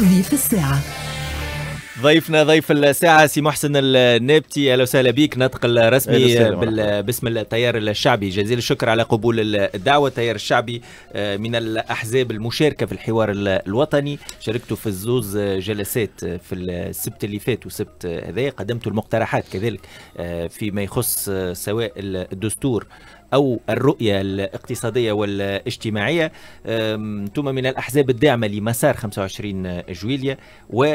ضيف الساعة ضيفنا ضيف الساعة سي محسن النابتي أهلا وسهلا بك ناطق رسمي باسم التيار الشعبي جزيل الشكر على قبول الدعوة التيار الشعبي آه، من الأحزاب المشاركة في الحوار الوطني شاركت في الزوز آه، جلسات آه، في السبت اللي فات وسبت هذا قدمت المقترحات كذلك فيما يخص سواء الدستور أو الرؤية الاقتصادية والاجتماعية ثم من الأحزاب الداعمة لمسار 25 جويلية و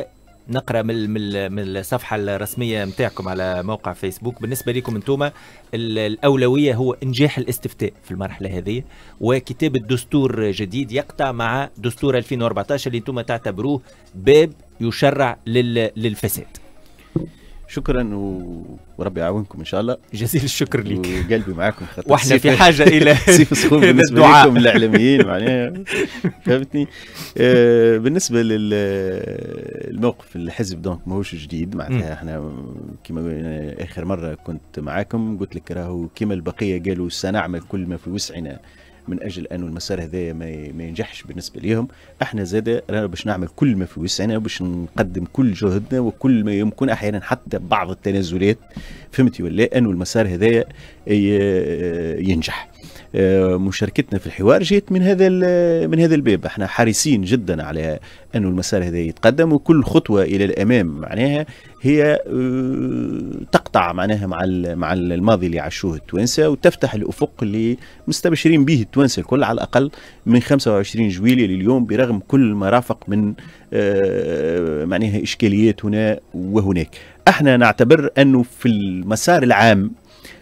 نقرا من من الصفحه الرسميه نتاعكم على موقع فيسبوك بالنسبه لكم انتم الاولويه هو انجاح الاستفتاء في المرحله هذه وكتابه دستور جديد يقطع مع دستور 2014 اللي انتم تعتبروه باب يشرع للفساد شكرا و... وربي يعاونكم ان شاء الله جزيل الشكر لك وقلبي معاكم واحنا في حاجه الى سيف سخون بالنسبه لكم الاعلاميين معناها فهمتني آه بالنسبه للموقف الحزب دونك ماهوش جديد معناتها احنا كما اخر مره كنت معاكم قلت لك راهو كما البقيه قالوا سنعمل كل ما في وسعنا من اجل انه المسار هذا ما ينجحش بالنسبه لهم احنا زاد رانا باش نعمل كل ما في وسعنا باش نقدم كل جهدنا وكل ما يمكن احيانا حتى بعض التنازلات فهمتي ولا انه المسار هذا ينجح آه، مشاركتنا في الحوار جات من هذا من هذا الباب احنا حريصين جدا على انه المسار هذا يتقدم وكل خطوه الى الامام معناها هي آه، تقطع معناها مع مع الماضي اللي عاشوه التوانسه وتفتح الافق اللي مستبشرين به التوانسه الكل على الاقل من 25 جويليه لليوم برغم كل ما رافق من آه، معناها اشكاليات هنا وهناك احنا نعتبر انه في المسار العام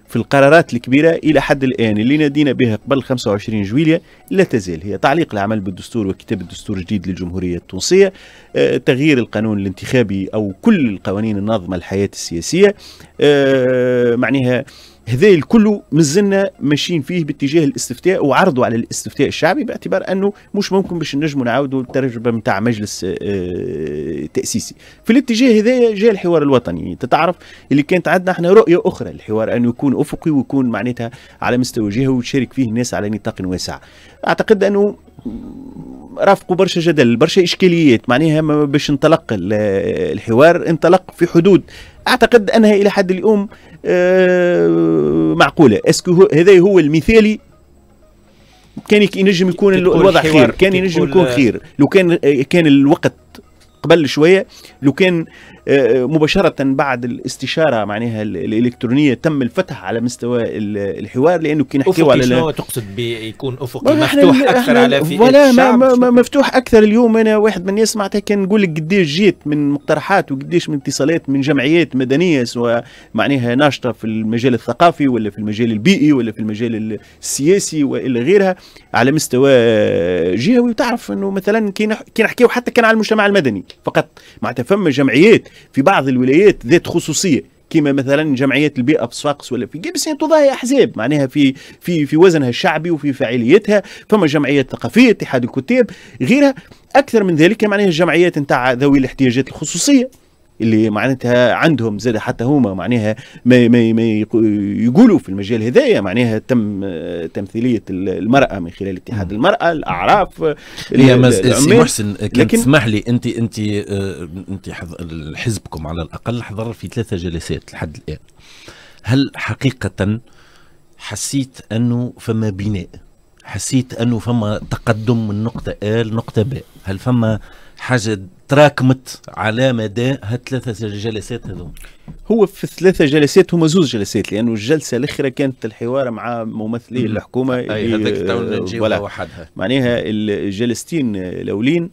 في القرارات الكبيرة إلى حد الآن اللي نادينا بها قبل 25 جويلية لا تزال هي تعليق العمل بالدستور وكتاب الدستور الجديد للجمهورية التونسية آه، تغيير القانون الانتخابي أو كل القوانين الناظمة الحياة السياسية آه، معناها هذا الكل مازلنا ماشيين فيه باتجاه الاستفتاء وعرضوا على الاستفتاء الشعبي باعتبار انه مش ممكن باش نجموا نعاودوا التجربه نتاع مجلس آه، آه، تاسيسي في الاتجاه هذا جاء الحوار الوطني انت تتعرف اللي كانت عندنا احنا رؤيه اخرى الحوار انه يكون افقي ويكون معناتها على مستوى جهه وتشارك فيه الناس على نطاق واسع اعتقد انه رافقوا برشا جدل برشا اشكاليات معناها باش انطلق الحوار انطلق في حدود اعتقد انها الى حد اليوم آه، معقوله اسكو هذا هو المثالي كان ينجم يكون الوضع خير كان ينجم يكون خير لو كان آه، كان الوقت قبل شويه لو كان مباشره بعد الاستشاره معناها الالكترونيه تم الفتح على مستوى الحوار لانه كي نحكيو على شنو تقصد بيكون افقي مفتوح اكثر على في ولا ما, ما مفتوح اكثر اليوم انا واحد من يسمع معناتها كان نقول لك قديش جيت من مقترحات وقديش من اتصالات من جمعيات مدنيه سواء معناها ناشطه في المجال الثقافي ولا في المجال البيئي ولا في المجال السياسي والى غيرها على مستوى جهوي وتعرف انه مثلا كي نحكيو حتى كان على المجتمع المدني فقط معناتها فما جمعيات في بعض الولايات ذات خصوصيه كما مثلا جمعيه البيئه في صفاقس ولا في قبرص يعني تضاهي احزاب معناها في في في وزنها الشعبي وفي فاعليتها فما جمعيات ثقافيه اتحاد الكتاب غيرها اكثر من ذلك معناها الجمعيات نتاع ذوي الاحتياجات الخصوصيه اللي معناتها عندهم زاد حتى هما معناها ما, ما, ما يقولوا في المجال هذايا معناها تم تمثيليه المراه من خلال اتحاد المراه الاعراف يا سي محسن لكن تسمح لي انت انت آه، انت حزبكم على الاقل حضر في ثلاثه جلسات لحد الان هل حقيقه حسيت انه فما بناء حسيت انه فما تقدم من نقطه ا لنقطه ب هل فما حاجه تراكمت على مدى هالثلاثة جلسات هذوم هو في الثلاثة جلسات هما زوز جلسات لأنه الجلسة الأخيرة كانت الحوار مع ممثلي الحكومة أي هذاك وحدها معناها الجلستين الأولين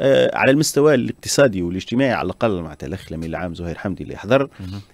آه، على المستوى الاقتصادي والاجتماعي على الأقل مع الأخ الامين العام زهير حمدي اللي حضر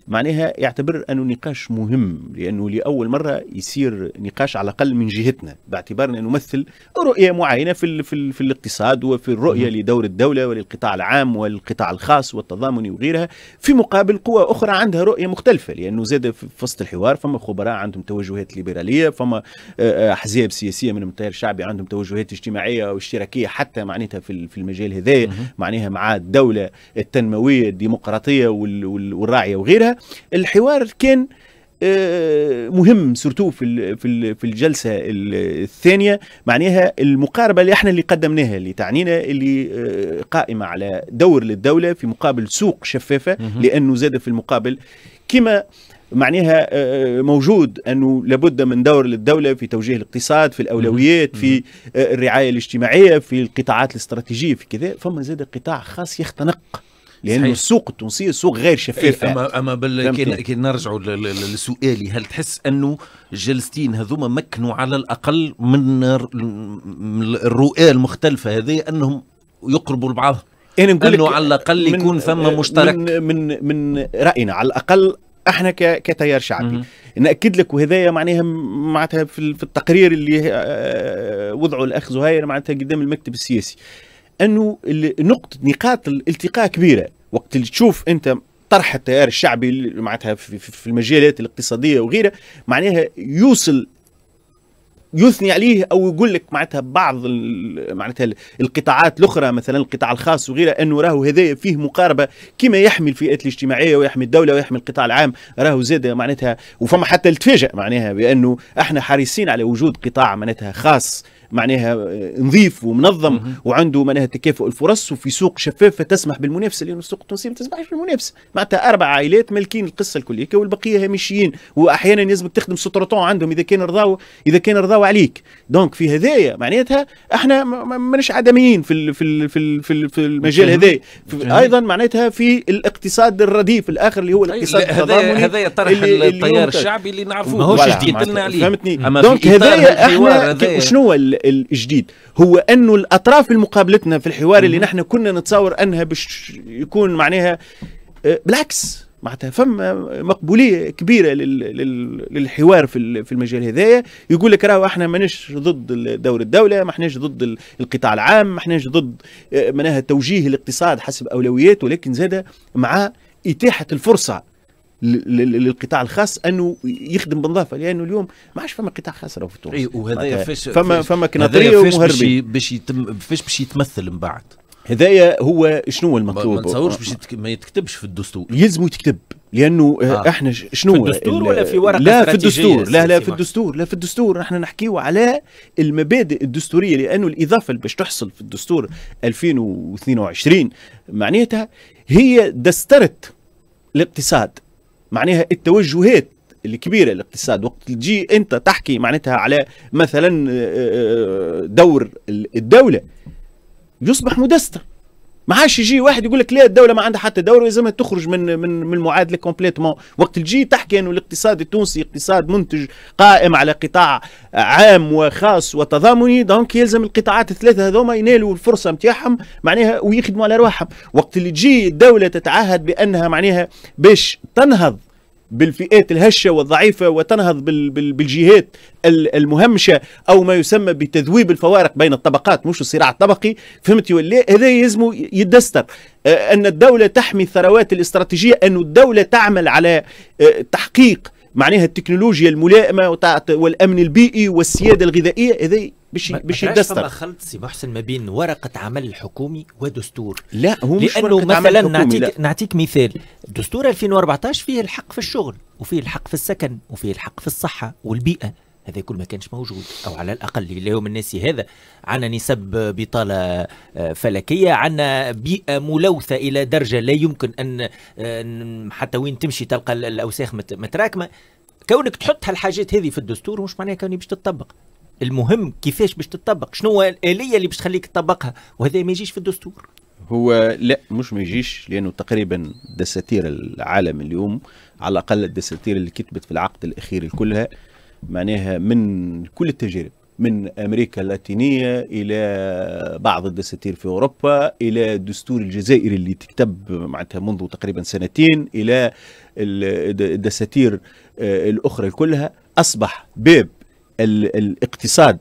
معناها يعتبر أنه نقاش مهم لأنه لأول مرة يصير نقاش على الأقل من جهتنا باعتبارنا نمثل رؤية معينة في, في, في الاقتصاد وفي الرؤية لدور الدولة وللقطاع العام والقطاع الخاص والتضامني وغيرها في مقابل قوى أخرى عندها رؤية مختلفة لأنه زاد في وسط الحوار فما خبراء عندهم توجهات ليبرالية فما آه، آه، أحزاب سياسية من المتيار الشعبي عندهم توجهات اجتماعية واشتراكية حتى معناتها في المجال هذايا معناها مع الدوله التنمويه الديمقراطيه والراعيه وغيرها الحوار كان آه، مهم سورتو في في الجلسه الثانيه معناها المقاربه اللي احنا اللي قدمناها اللي تعنينا اللي آه، قائمه على دور للدوله في مقابل سوق شفافه لانه زاد في المقابل كما معناها آه، آه، موجود انه لابد من دور للدوله في توجيه الاقتصاد في الاولويات في آه، الرعايه الاجتماعيه في القطاعات الاستراتيجيه في كذا فما زاد قطاع خاص يختنق لانه السوق التونسي سوق غير إيه، شفاف اما اما بل كي, نرجعوا لسؤالي هل تحس انه جلستين هذوما مكنوا على الاقل من الرؤى المختلفه هذه انهم يقربوا لبعض إيه، انا نقول انه على الاقل يكون ثم مشترك من من من راينا على الاقل احنا كتيار شعبي ناكد لك وهذايا معناها معناتها في التقرير اللي آه، وضعوا الاخ زهير معناتها قدام المكتب السياسي انه نقطه نقاط الالتقاء كبيره وقت اللي تشوف انت طرح التيار الشعبي معناتها في المجالات الاقتصاديه وغيرها معناها يوصل يثني عليه او يقول لك معناتها بعض معناتها القطاعات الاخرى مثلا القطاع الخاص وغيره انه راهو هذا فيه مقاربه كما يحمي الفئات الاجتماعيه ويحمي الدوله ويحمي القطاع العام راهو زاد معناتها وفما حتى التفاجئ معناها بانه احنا حريصين على وجود قطاع معناتها خاص معناها آه، نظيف ومنظم وعنده معناها تكافؤ الفرص وفي سوق شفافه تسمح بالمنافسه لانه السوق التونسي ما تسمحش بالمنافسه معناتها اربع عائلات مالكين القصه الكليه والبقيه هامشيين واحيانا لازمك تخدم سطرطون عندهم اذا كان رضاو اذا كان رضاو عليك دونك في هذايا معناتها احنا ماناش عدميين في في في في, في المجال هذايا ايضا معناتها في الاقتصاد الرديف الاخر اللي هو الاقتصاد التضامني هذايا طرح التيار الشعبي اللي نعرفوه ماهوش جديد لنا عليه فهمتني دونك هذايا احنا شنو الجديد هو انه الاطراف المقابلتنا في الحوار اللي نحن كنا نتصور انها باش يكون معناها آه، بالعكس معناتها فما مقبوليه كبيره للحوار في المجال هذايا يقول لك راهو احنا ماناش ضد دور الدوله ما احناش ضد القطاع العام ما احناش ضد آه، معناها توجيه الاقتصاد حسب اولويات ولكن زاد مع اتاحه الفرصه للقطاع الخاص انه يخدم بنظافه لانه اليوم ما عادش فما قطاع خاص في تونس اي وهذا فاش فما فما كناطريه ومهربين باش يتم فاش باش يتمثل من بعد هذايا هو شنو هو المطلوب ما تصورش باش ما يتكتبش في الدستور يلزم يتكتب لانه آه. احنا شنو في الدستور ولا في ورقه لا في الدستور لا لا في الدستور لا في الدستور احنا نحكيو على المبادئ الدستوريه لانه الاضافه اللي باش تحصل في الدستور 2022 معناتها هي دسترت الاقتصاد معناها التوجهات الكبيره للاقتصاد وقت تجي انت تحكي معناتها على مثلا آه، آه، آه، دور الدوله يصبح مدستر ما عادش يجي واحد يقول لك لا الدوله ما عندها حتى دور ولازمها تخرج من من من المعادله كومبليتمون وقت تجي تحكي انه الاقتصاد التونسي اقتصاد منتج قائم على قطاع عام وخاص وتضامني دونك يلزم القطاعات الثلاثه هذوما ينالوا الفرصه نتاعهم معناها ويخدموا على رواحهم وقت اللي تجي الدوله تتعهد بانها معناها باش تنهض بالفئات الهشه والضعيفه وتنهض بالجهات المهمشه او ما يسمى بتذويب الفوارق بين الطبقات مش الصراع الطبقي فهمتي ولا هذا يلزم يدستر ان الدوله تحمي الثروات الاستراتيجيه ان الدوله تعمل على تحقيق معناها التكنولوجيا الملائمه والامن البيئي والسياده الغذائيه هذي باش باش يدستر فما خلط سي محسن ما بين ورقه عمل حكومي ودستور لا هو مش لانه مثلا عمل نعطيك لا. نعطيك مثال دستور 2014 فيه الحق في الشغل وفيه الحق في السكن وفيه الحق في الصحه والبيئه هذا كل ما كانش موجود او على الاقل اليوم الناس هذا عنا نسب بطاله آه، فلكيه عنا بيئه ملوثه الى درجه لا يمكن ان آه، حتى وين تمشي تلقى الاوساخ متراكمه كونك تحط هالحاجات هذه في الدستور مش معناها كوني باش تطبق المهم كيفاش باش تطبق شنو الاليه اللي باش تخليك تطبقها وهذا ما يجيش في الدستور هو لا مش ما يجيش لانه تقريبا دساتير العالم اليوم على الاقل الدساتير اللي كتبت في العقد الاخير كلها معناها من كل التجارب من امريكا اللاتينيه الى بعض الدساتير في اوروبا الى الدستور الجزائري اللي تكتب معناتها منذ تقريبا سنتين الى الدساتير آه، الاخرى كلها اصبح باب الاقتصاد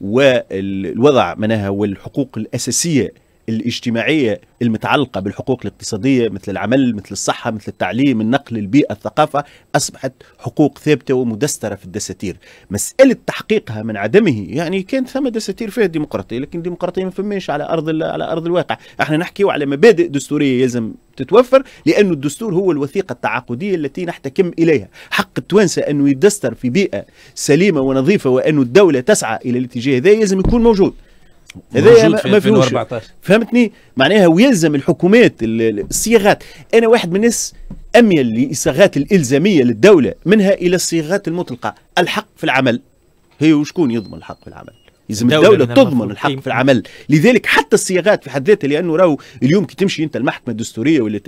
والوضع معناها والحقوق الاساسيه الاجتماعيه المتعلقه بالحقوق الاقتصاديه مثل العمل مثل الصحه مثل التعليم النقل البيئه الثقافه اصبحت حقوق ثابته ومدستره في الدساتير مساله تحقيقها من عدمه يعني كان ثم دساتير فيها ديمقراطيه لكن ديمقراطيه ما فماش على ارض على ارض الواقع احنا نحكيو على مبادئ دستوريه يلزم تتوفر لأن الدستور هو الوثيقة التعاقدية التي نحتكم إليها حق التوانسة أنه يدستر في بيئة سليمة ونظيفة وأن الدولة تسعى إلى الاتجاه ذا يلزم يكون موجود هذا ما 2014 فهمتني معناها ويلزم الحكومات الصياغات انا واحد من الناس اميل لصياغات الالزاميه للدوله منها الى الصياغات المطلقه الحق في العمل هي وشكون يضمن الحق في العمل لازم الدولة تضمن الحق في العمل لذلك حتى الصياغات في حد ذاتها لأنه راهو اليوم كي تمشي أنت المحكمة الدستورية ولا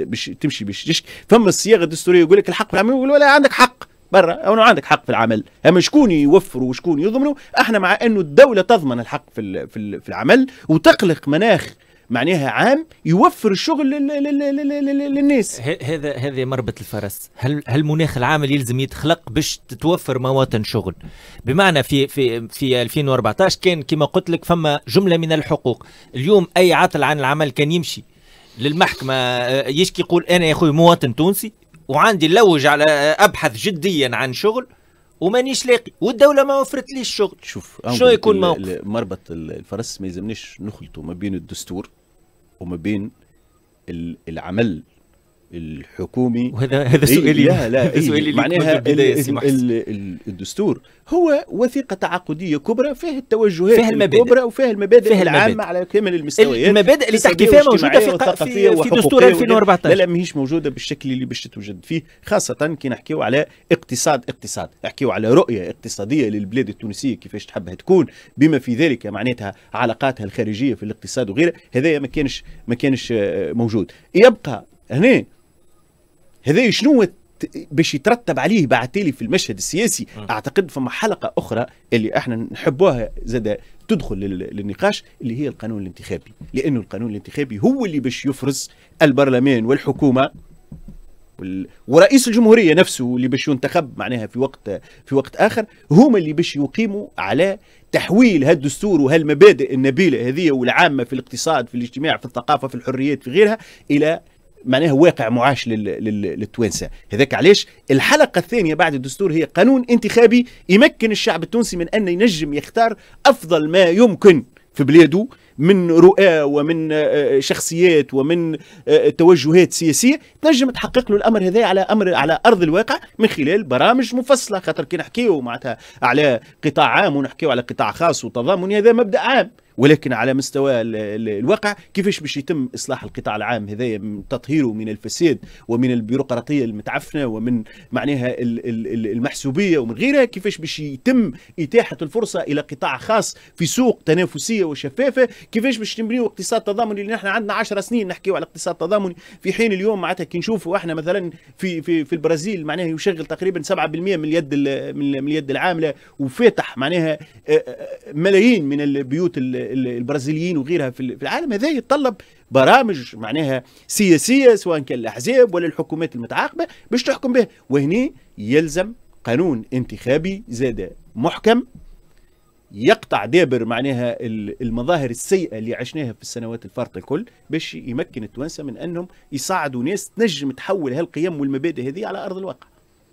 تمشي باش فما الصياغة الدستورية يقول لك الحق في العمل يقول ولا عندك حق برا او عندك حق في العمل اما يعني شكون يوفروا وشكون يضمنوا احنا مع انه الدوله تضمن الحق في في العمل وتقلق مناخ معناها عام يوفر الشغل للناس هذا هذا مربط الفرس هل هل المناخ العمل يلزم يتخلق باش تتوفر مواطن شغل بمعنى في في في 2014 كان كما قلت لك فما جمله من الحقوق اليوم اي عاطل عن العمل كان يمشي للمحكمه آه، يشكي يقول انا يا اخوي مواطن تونسي وعندي نلوج على ابحث جديا عن شغل ومانيش لاقي والدوله ما وفرت لي شغل شوف شنو يكون موقف مربط الفرس ما يلزمناش نخلطه ما بين الدستور وما بين العمل الحكومي وهذا هذا سؤالي إيه، لا لا إيه سؤالي معناها الدستور هو وثيقه تعاقديه كبرى فيها التوجهات فيها المبادئ الكبرى وفيها المبادئ فيها العامه المبادئ. على كامل المستويات المبادئ اللي تحكي فيها موجوده في, في, في دستور 2014 لا لا ماهيش موجوده بالشكل اللي باش تتوجد فيه خاصه كي نحكيو على اقتصاد اقتصاد نحكيو على رؤيه اقتصاديه للبلاد التونسيه كيفاش تحبها تكون بما في ذلك معناتها علاقاتها الخارجيه في الاقتصاد وغيره هذا ما كانش ما كانش موجود يبقى هنا هذا شنو باش يترتب عليه بعتالي في المشهد السياسي م. آه. اعتقد فما حلقه اخرى اللي احنا نحبوها زاد تدخل للنقاش اللي هي القانون الانتخابي لانه القانون الانتخابي هو اللي باش يفرز البرلمان والحكومه وال... ورئيس الجمهوريه نفسه اللي باش ينتخب معناها في وقت في وقت اخر هما اللي باش يقيموا على تحويل هالدستور وهالمبادئ النبيله هذه والعامه في الاقتصاد في الاجتماع في الثقافه في الحريات في غيرها الى معناها واقع معاش للتوانسه هذاك علاش الحلقه الثانيه بعد الدستور هي قانون انتخابي يمكن الشعب التونسي من ان ينجم يختار افضل ما يمكن في بلاده من رؤى ومن آه، شخصيات ومن آه، توجهات سياسيه تنجم تحقق له الامر هذا على امر على ارض الواقع من خلال برامج مفصله خاطر كي نحكيو معناتها على قطاع عام ونحكيو على قطاع خاص وتضامني هذا مبدا عام ولكن على مستوى الواقع كيفاش باش يتم اصلاح القطاع العام هذايا من تطهيره من الفساد ومن البيروقراطيه المتعفنه ومن معناها المحسوبيه ومن غيرها كيفاش باش يتم اتاحه الفرصه الى قطاع خاص في سوق تنافسيه وشفافه كيفاش باش نبنيو اقتصاد تضامني اللي احنا عندنا 10 سنين نحكيو على اقتصاد تضامني في حين اليوم معناتها كي نشوفوا احنا مثلا في في في البرازيل معناها يشغل تقريبا 7% من اليد من اليد العامله وفاتح معناها آه، آه، آه، ملايين من البيوت البرازيليين وغيرها في العالم هذا يتطلب برامج معناها سياسيه سواء كان الاحزاب ولا الحكومات المتعاقبه باش تحكم به وهني يلزم قانون انتخابي زاد محكم يقطع دابر معناها المظاهر السيئه اللي عشناها في السنوات الفارطه الكل باش يمكن التوانسه من انهم يصعدوا ناس تنجم تحول هالقيم والمبادئ هذه على ارض الواقع.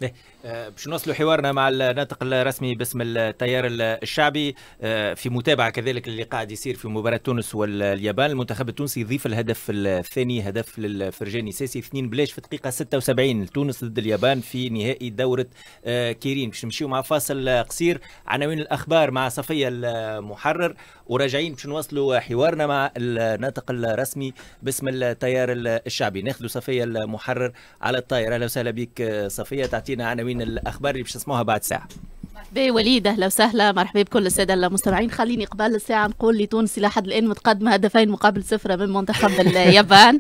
إيه. آه، باش نوصلوا حوارنا مع الناطق الرسمي باسم التيار الشعبي آه، في متابعه كذلك اللي قاعد يصير في مباراه تونس واليابان المنتخب التونسي يضيف الهدف الثاني هدف للفرجاني ساسي اثنين بلاش في الدقيقه 76 تونس ضد اليابان في نهائي دوره آه، كيرين باش نمشيو مع فاصل قصير عناوين الاخبار مع صفيه المحرر وراجعين باش نواصلوا حوارنا مع الناطق الرسمي باسم التيار الشعبي ناخذ صفيه المحرر على الطائره اهلا وسهلا بك صفيه تعطينا عناوين عناوين الاخبار اللي باش تسمعوها بعد ساعه بي وليد اهلا وسهلا مرحبا بكل الساده المستمعين خليني قبل الساعه نقول لتونس لحد الان متقدمه هدفين مقابل صفر من منتخب اليابان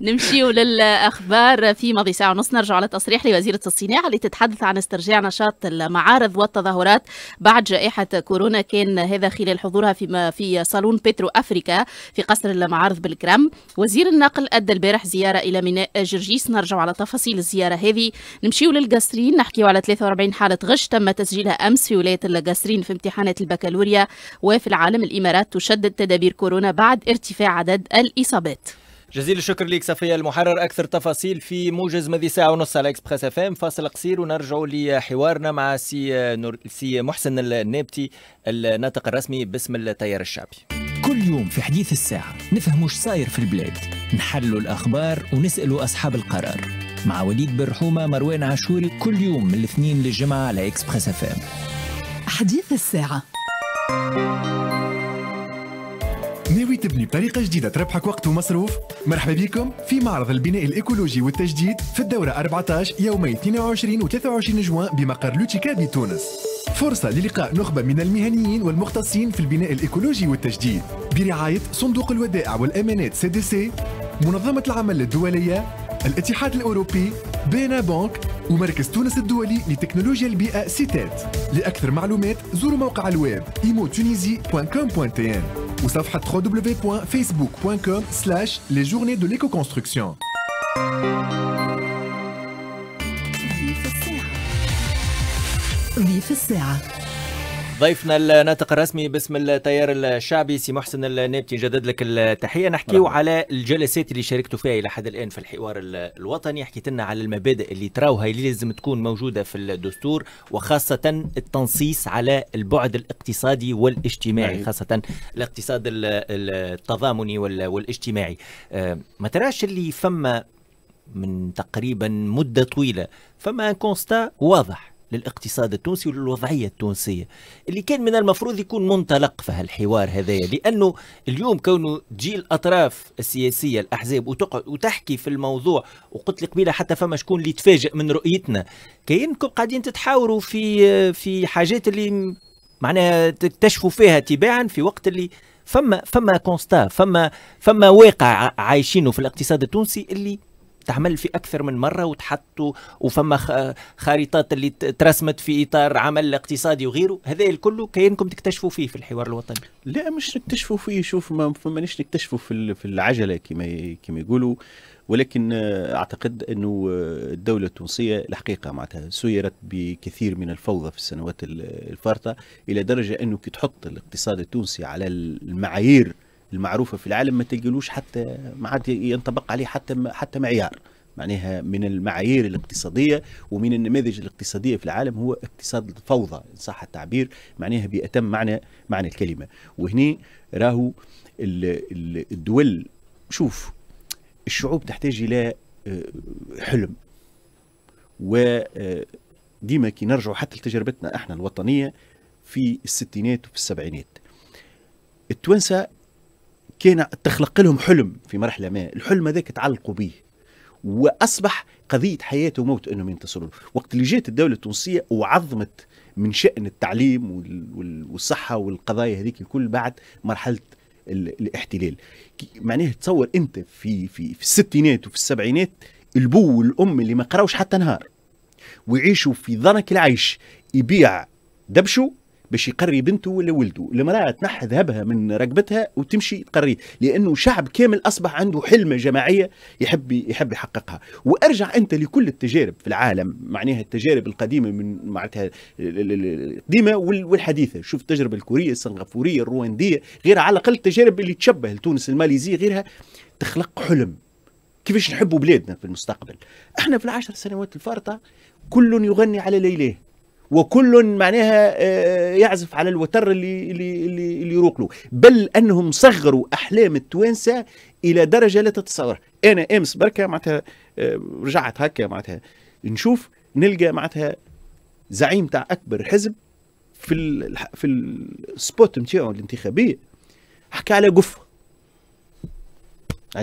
نمشيو للاخبار في ماضي ساعه ونص نرجع على تصريح لوزيره الصناعه اللي تتحدث عن استرجاع نشاط المعارض والتظاهرات بعد جائحه كورونا كان هذا خلال حضورها في في صالون بترو افريكا في قصر المعارض بالكرم وزير النقل ادى البارح زياره الى ميناء جرجيس نرجع على تفاصيل الزياره هذه نمشيو للقصرين نحكيو على 43 حاله غش تم تسجيلها أمس في ولاية القاسرين في امتحانات البكالوريا وفي العالم الإمارات تشدد تدابير كورونا بعد ارتفاع عدد الإصابات جزيل الشكر لك صفية المحرر أكثر تفاصيل في موجز مذي ساعة ونص على إكسبريس اف ام فاصل قصير ونرجع لحوارنا مع سي, نور سي محسن النابتي الناطق الرسمي باسم التيار الشعبي كل يوم في حديث الساعة نفهموا صاير في البلاد نحلل الأخبار ونسألوا أصحاب القرار مع وليد بالرحومة مروان عاشوري كل يوم من الاثنين للجمعة على إكسبريس اف ام حديث الساعة ناوي تبني بطريقة جديدة تربحك وقت ومصروف؟ مرحبا بكم في معرض البناء الإيكولوجي والتجديد في الدورة 14 يومي 22 و 23 جوان بمقر لوتيكا بتونس. فرصة للقاء نخبة من المهنيين والمختصين في البناء الإيكولوجي والتجديد برعاية صندوق الودائع والأمانات سي دي سي منظمة العمل الدولية الاتحاد الأوروبي بينا بانك ومركز تونس الدولي لتكنولوجيا البيئة سيتات لأكثر معلومات زوروا موقع الويب imotunisie.com.tn وصفحة www.facebook.com slash les journées de l'éco-construction ضيف الساعة ضيفنا الناطق الرسمي باسم التيار الشعبي سي محسن النابتي نجدد لك التحيه نحكيو على الجلسات اللي شاركتوا فيها الى حد الان في الحوار الوطني حكيت لنا على المبادئ اللي تراوها اللي لازم تكون موجوده في الدستور وخاصه التنصيص على البعد الاقتصادي والاجتماعي نعم. خاصه الاقتصاد التضامني والاجتماعي آه، ما تراش اللي فما من تقريبا مده طويله فما كونستا واضح للاقتصاد التونسي وللوضعية التونسية اللي كان من المفروض يكون منطلق في هالحوار هذايا لأنه اليوم كونه تجي الأطراف السياسية الأحزاب وتقعد وتحكي في الموضوع وقلت لك قبيلة حتى فما شكون اللي تفاجئ من رؤيتنا كأنكم قاعدين تتحاوروا في في حاجات اللي معناها تكتشفوا فيها تباعا في وقت اللي فما فما كونستا فما فما واقع عايشينه في الاقتصاد التونسي اللي تعمل في اكثر من مره وتحطوا وفما خارطات اللي ترسمت في اطار عمل اقتصادي وغيره هذا الكل كاينكم تكتشفوا فيه في الحوار الوطني لا مش نكتشفوا فيه شوف ما مانيش نكتشفوا في في العجله كما كما يقولوا ولكن آه، اعتقد انه آه، الدوله التونسيه الحقيقه معناتها سيرت بكثير من الفوضى في السنوات الفارطه الى درجه انه كي تحط الاقتصاد التونسي على المعايير المعروفه في العالم ما تلقلوش حتى ما عاد ينطبق عليه حتى حتى معيار معناها من المعايير الاقتصاديه ومن النماذج الاقتصاديه في العالم هو اقتصاد الفوضى ان صح التعبير معناها باتم معنى معنى الكلمه وهني راهو الدول شوف الشعوب تحتاج الى آه، حلم وديما آه، كي نرجعوا حتى لتجربتنا احنا الوطنيه في الستينات وفي السبعينات التوانسه كان تخلق لهم حلم في مرحله ما الحلم هذاك تعلقوا به واصبح قضيه حياه وموت انهم ينتصروا وقت اللي جات الدوله التونسيه وعظمت من شان التعليم والصحه والقضايا هذيك الكل بعد مرحله الاحتلال معناه تصور انت في في في الستينات وفي السبعينات البو والام اللي ما قراوش حتى نهار ويعيشوا في ظنك العيش يبيع دبشو باش يقري بنته ولا ولده المراه تنحى ذهبها من رقبتها وتمشي تقري لانه شعب كامل اصبح عنده حلمه جماعيه يحب يحب يحققها وارجع انت لكل التجارب في العالم معناها التجارب القديمه من معناتها القديمه والحديثه شوف التجربه الكوريه السنغافوريه الروانديه غيرها على الاقل التجارب اللي تشبه لتونس الماليزيه غيرها تخلق حلم كيفاش نحبوا بلادنا في المستقبل احنا في العشر سنوات الفارطه كل يغني على ليله وكل معناها آه، يعزف على الوتر اللي اللي اللي, اللي يروق له بل انهم صغروا احلام التوانسه الى درجه لا تتصور انا امس بركه معناتها آه، رجعت هكا معناتها نشوف نلقى معناتها زعيم تاع اكبر حزب في في السبوت نتاعو الانتخابيه حكى على قفه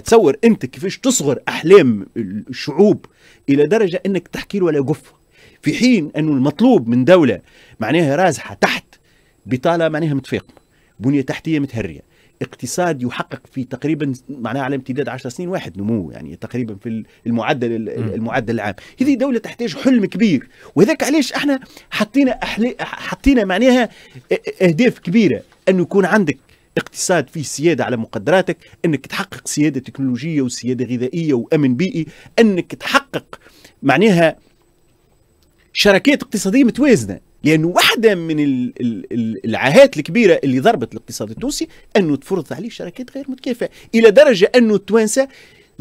تصور انت كيفاش تصغر احلام الشعوب الى درجه انك تحكي له على قفه في حين أنه المطلوب من دولة معناها رازحة تحت بطالة معناها متفاقمة بنية تحتية متهرية اقتصاد يحقق في تقريبا معناها على امتداد 10 سنين واحد نمو يعني تقريبا في المعدل المعدل العام هذه دولة تحتاج حلم كبير وهذاك علاش احنا حطينا حطينا معناها اهداف كبيرة انه يكون عندك اقتصاد فيه سياده على مقدراتك انك تحقق سياده تكنولوجيه وسياده غذائيه وامن بيئي انك تحقق معناها شراكات اقتصاديه متوازنه لأن واحدة من العاهات الكبيرة اللي ضربت الاقتصاد التونسي أنه تفرض عليه شراكات غير متكافئة إلى درجة أنه التوانسة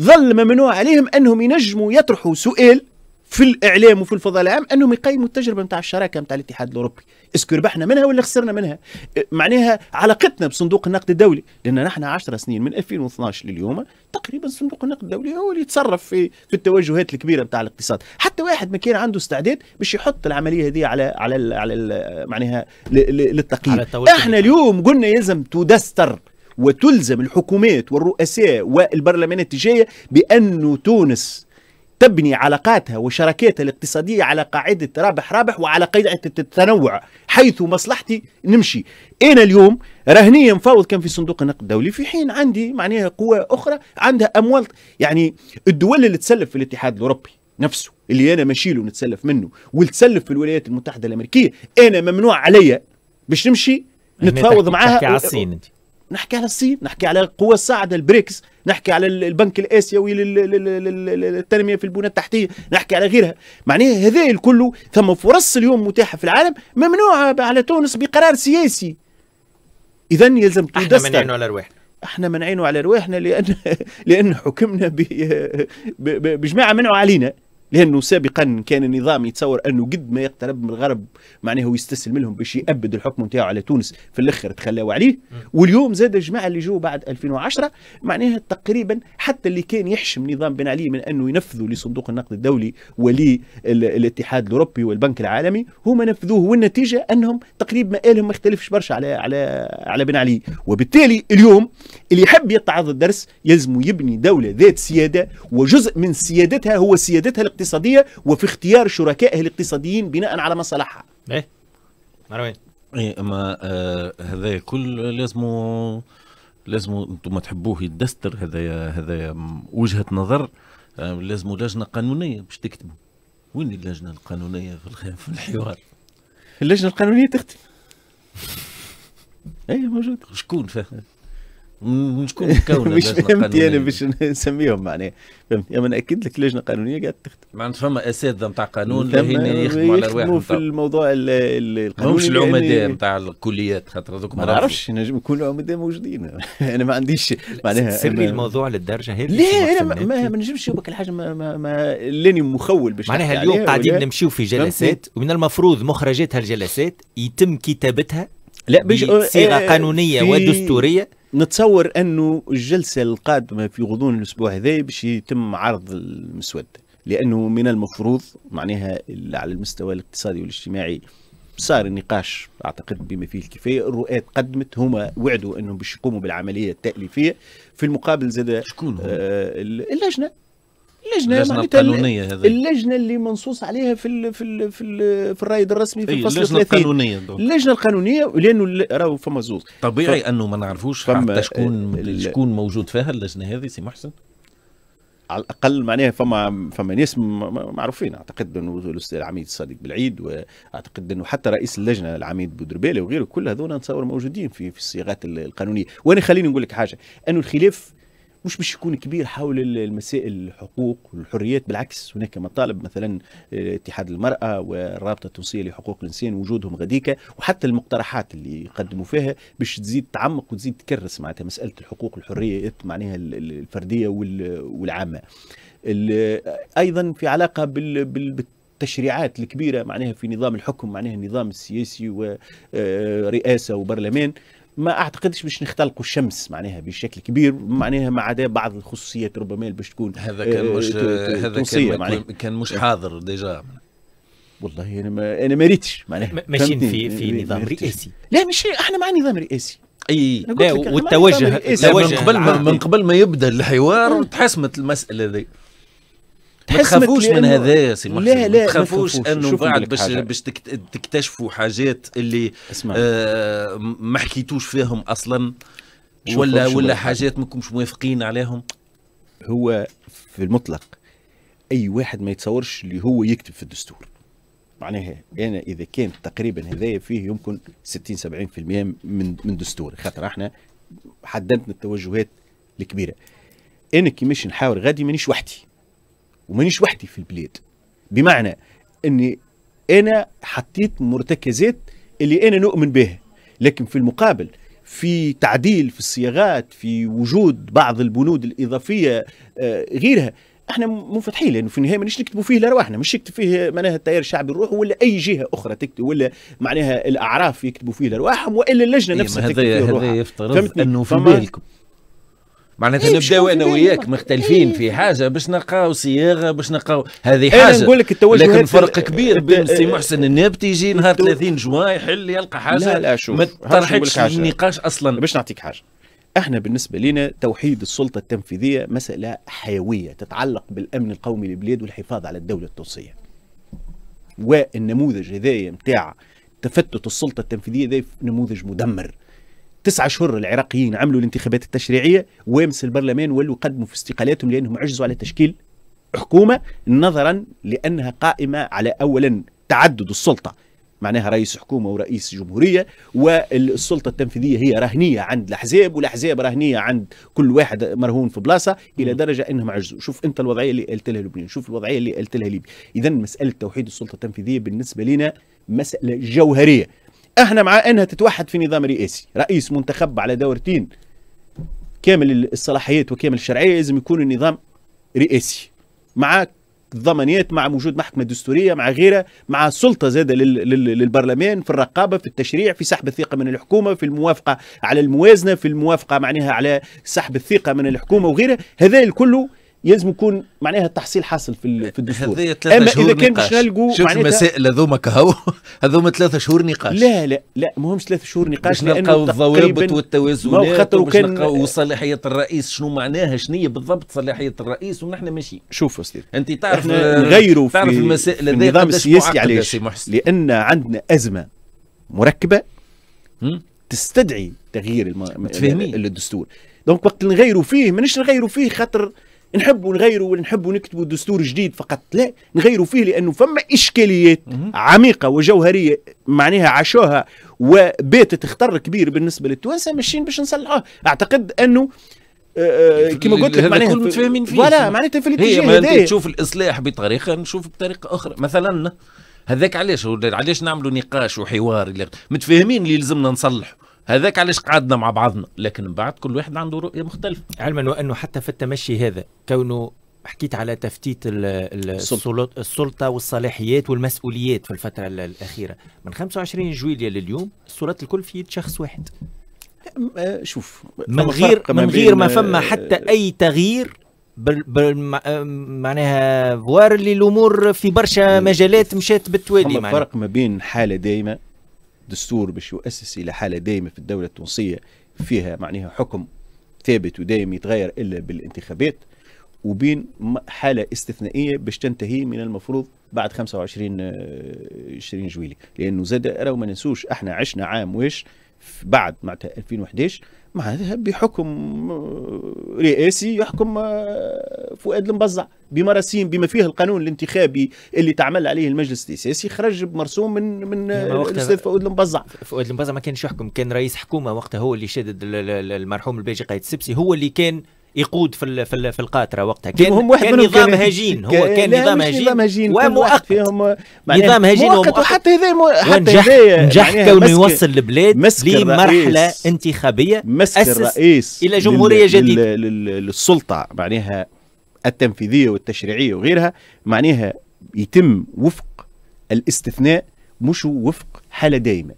ظل ممنوع عليهم أنهم ينجموا يطرحوا سؤال في الاعلام وفي الفضاء العام انهم يقيموا التجربه نتاع الشراكه نتاع الاتحاد الاوروبي اسكو ربحنا منها ولا خسرنا منها إيه، معناها علاقتنا بصندوق النقد الدولي لان نحن 10 سنين من 2012 لليوم تقريبا صندوق النقد الدولي هو اللي يتصرف في في التوجهات الكبيره نتاع الاقتصاد حتى واحد ما كان عنده استعداد باش يحط العمليه هذه على على الـ على الـ معناها للتقييم احنا اليوم قلنا يلزم تدستر وتلزم الحكومات والرؤساء والبرلمانات الجايه بانه تونس تبني علاقاتها وشراكاتها الاقتصادية على قاعدة رابح رابح وعلى قاعدة التنوع حيث مصلحتي نمشي أنا اليوم رهنيا مفاوض كان في صندوق النقد الدولي في حين عندي معناها قوى أخرى عندها أموال يعني الدول اللي تسلف في الاتحاد الأوروبي نفسه اللي أنا ماشيله ونتسلف منه والتسلف في الولايات المتحدة الأمريكية أنا ممنوع عليا باش نمشي نتفاوض معاها نحكي على الصين نحكي على الصين نحكي على القوى الصاعدة البريكس نحكي على البنك الاسيوي للتنميه في البنى التحتيه نحكي على غيرها معناها هذا الكل ثم فرص اليوم متاحه في العالم ممنوعه على تونس بقرار سياسي اذا يلزم احنا منعينه على رواحنا احنا منعينه على رواحنا لان لان حكمنا بجماعه منعوا علينا لانه سابقا كان النظام يتصور انه قد ما يقترب من الغرب معناه هو يستسلم لهم باش يأبد الحكم نتاعو على تونس في الاخر تخلاو عليه واليوم زاد الجماعه اللي جو بعد 2010 معناها تقريبا حتى اللي كان يحشم نظام بن علي من انه ينفذوا لصندوق النقد الدولي وللاتحاد الاوروبي والبنك العالمي هما نفذوه والنتيجه انهم تقريبا مآلهم ما يختلفش برشا على على على بن علي وبالتالي اليوم اللي يحب يتعظ الدرس يلزم يبني دوله ذات سياده وجزء من سيادتها هو سيادتها الاقتصاديه وفي اختيار شركائه الاقتصاديين بناء على مصالحها ايه مروان ايه اما آه هذا كل لازمو لازمو انتم ما تحبوه يدستر هذا هذا وجهه نظر آه لازمو لجنه قانونيه باش تكتبوا وين اللجنه القانونيه في الحوار اللجنه القانونيه تختم ايه موجود شكون فيها شكون مكونه مش فهمتي انا باش نسميهم معناها فهمتي اما ناكد لك لجنه قانونيه قاعد تخدم معناتها فما اساتذه نتاع قانون هنا يخدموا على الارواح في الموضوع القانوني مش العمداء نتاع الكليات خاطر هذوك ما نعرفش نجم يكونوا العمداء موجودين انا ما عنديش معناها سري الموضوع للدرجه هذه لا انا ما, ما نجمش نشوفك الحاجه ما, ما, ما لاني مخول باش معناها اليوم قاعدين نمشيو في جلسات ومن المفروض مخرجات هالجلسات يتم كتابتها لا بصيغه قانونيه ودستوريه نتصور انه الجلسه القادمه في غضون الاسبوع هذا باش يتم عرض المسوده لانه من المفروض معناها على المستوى الاقتصادي والاجتماعي صار النقاش اعتقد بما فيه الكفايه الرؤية قدمت هما وعدوا انهم باش يقوموا بالعمليه التاليفيه في المقابل زاد شكون آه اللجنه اللجنه, اللجنة القانونيه اللجنه اللي منصوص عليها في الـ في الـ في, في الرايد الرسمي في الفصل اللجنه 30 القانونيه دوك. اللجنه القانونيه لانه راهو فما زوز طبيعي ف... انه ما نعرفوش حتى شكون ال... شكون موجود فيها اللجنه هذه سي محسن على الاقل معناها فما فما ناس معروفين اعتقد انه الاستاذ العميد الصادق بالعيد واعتقد انه حتى رئيس اللجنه العميد بودربالي وغيره كل هذول نتصور موجودين في في الصياغات القانونيه وانا خليني نقول لك حاجه انه الخلاف مش باش يكون كبير حول المسائل الحقوق والحريات بالعكس هناك مطالب مثلا آه، اتحاد المرأة والرابطة التونسية لحقوق الإنسان وجودهم غديكة وحتى المقترحات اللي يقدموا فيها باش تزيد تعمق وتزيد تكرس معناتها مسألة الحقوق والحريات معناها الفردية والعامة ايضا في علاقه بال تشريعات الكبيرة معناها في نظام الحكم معناها النظام السياسي ورئاسة آه، وبرلمان ما اعتقدش باش نختلقوا الشمس معناها بشكل كبير معناها ما عدا بعض الخصوصيات ربما باش تكون هذا كان آه، مش هذا كان, كان مش حاضر ديجا والله انا ما انا ما ريتش معناها ماشيين في في نظام رئاسي لا مش احنا مع نظام رئاسي اي لا والتوجه من قبل من قبل ما يبدا الحوار تحسمت المساله هذه ما تخافوش من هذا يا سي لا لا ما تخافوش انه بعد باش باش تكتشفوا حاجات اللي آه ما حكيتوش فيهم اصلا ولا ولا حاجات ما كنتمش موافقين عليهم هو في المطلق اي واحد ما يتصورش اللي هو يكتب في الدستور معناها انا اذا كان تقريبا هذايا فيه يمكن 60 70% من من دستور خاطر احنا حددنا التوجهات الكبيره انا كي مش نحاور غادي مانيش وحدي ومانيش وحدي في البلاد بمعنى اني انا حطيت مرتكزات اللي انا نؤمن بها لكن في المقابل في تعديل في الصياغات في وجود بعض البنود الاضافيه آه، غيرها احنا منفتحين لانه في النهايه مانيش نكتبوا فيه لارواحنا مش يكتب فيه معناها التيار الشعبي الروح ولا اي جهه اخرى تكتب ولا معناها الاعراف يكتبوا فيه لارواحهم والا اللجنه إيه، نفسها تكتب فيه هذا يفترض انه في بالكم معناتها إيه، نبداو انا يعني وياك مختلفين في إيه. حاجه باش نلقاو صياغه باش نلقاو هذه حاجه انا نقول لك التوجه لكن فرق كبير بين آه، سي محسن النبتي يجي نهار 30 جوان يحل يلقى حاجه لا لا شوف ما تطرحش النقاش اصلا باش نعطيك حاجه احنا بالنسبه لنا توحيد السلطه التنفيذيه مساله حيويه تتعلق بالامن القومي للبلاد والحفاظ على الدوله التونسيه والنموذج هذايا نتاع تفتت السلطه التنفيذيه ده نموذج مدمر تسعة شهور العراقيين عملوا الانتخابات التشريعية وامس البرلمان ولوا قدموا في استقالاتهم لأنهم عجزوا على تشكيل حكومة نظرا لأنها قائمة على أولا تعدد السلطة معناها رئيس حكومة ورئيس جمهورية والسلطة التنفيذية هي رهنية عند الأحزاب والأحزاب رهنية عند كل واحد مرهون في بلاصة إلى درجة أنهم عجزوا شوف أنت الوضعية اللي قالت لها لبنان شوف الوضعية اللي قالت لها ليبيا إذا مسألة توحيد السلطة التنفيذية بالنسبة لنا مسألة جوهرية احنا مع انها تتوحد في نظام رئاسي رئيس منتخب على دورتين كامل الصلاحيات وكامل الشرعيه لازم يكون النظام رئاسي مع الضمانيات مع وجود محكمه دستوريه مع غيرها مع سلطه زاده للبرلمان في الرقابه في التشريع في سحب الثقه من الحكومه في الموافقه على الموازنه في الموافقه معناها على سحب الثقه من الحكومه وغيرها هذا الكل يلزم يكون معناها التحصيل حاصل في في الدستور اما اذا كان باش نلقوا شوف المسائل هذوما كهو هذوما ثلاثة شهور نقاش لا لا لا ماهمش ثلاثة شهور نقاش باش نلقاو الضوابط والتوازنات باش نلقاو صلاحية الرئيس شنو معناها شنو هي بالضبط صلاحية الرئيس ونحن ماشيين شوف أستاذ أنت تعرف نغيروا تعرف المسائل هذه النظام السياسي علاش لأن عندنا أزمة مركبة تستدعي تغيير الدستور دونك وقت نغيروا فيه مانيش نغيروا فيه خاطر نحبوا نغيروا ولا نحبوا نكتبوا دستور جديد فقط لا نغيروا فيه لانه فما اشكاليات عميقه وجوهريه معناها عاشوها وباتت خطر كبير بالنسبه للتوانسه ماشيين باش نصلحوه اعتقد انه آه، آه، كما قلت لك معناها كل متفاهمين فيه ولا معناتها في الاتجاه هذا تشوف الاصلاح بطريقه نشوف بطريقه اخرى مثلا هذاك علاش علاش نعملوا نقاش وحوار متفاهمين اللي لازمنا نصلحوا هذاك علاش قعدنا مع بعضنا لكن من بعد كل واحد عنده رؤيه مختلفه علما وانه حتى في التمشي هذا كونه حكيت على تفتيت السلطة, السلطه والصلاحيات والمسؤوليات في الفتره الاخيره من 25 جويليا لليوم السلطات الكل في يد شخص واحد شوف من غير من غير ما فما حتى اي تغيير بل بل معناها فوار اللي الامور في برشا إيه. مجالات مشات بالتوالي فما فرق ما بين حاله دائمه دستور باش يؤسس الى حاله دائمه في الدوله التونسيه فيها معناها حكم ثابت ودائم يتغير الا بالانتخابات وبين حاله استثنائيه باش تنتهي من المفروض بعد 25 20 آه، جويلي لانه زاد راهو ما ننسوش احنا عشنا عام واش بعد معناتها 2011 معناتها بحكم آه، رئاسي يحكم آه، فؤاد المبزع بمراسيم بما فيه القانون الانتخابي اللي تعمل عليه المجلس السياسي خرج بمرسوم من من آه، الاستاذ فؤاد المبزع فؤاد المبزع ما كانش يحكم كان رئيس حكومه وقتها هو اللي شدد المرحوم الباجي قايد السبسي هو اللي كان يقود في في, في القاطره وقتها كان هم واحد كان نظام كان هجين هو كان نظام هجين نظام هجين ومؤقت فيهم يعني نظام هجين ومؤقت وحتى هذا مو... حتى هذا نجح كونه يوصل البلاد لمرحله انتخابيه مسك الرئيس الى جمهوريه لل... جديده للسلطه معناها التنفيذيه والتشريعيه وغيرها معناها يتم وفق الاستثناء مش وفق حاله دائمه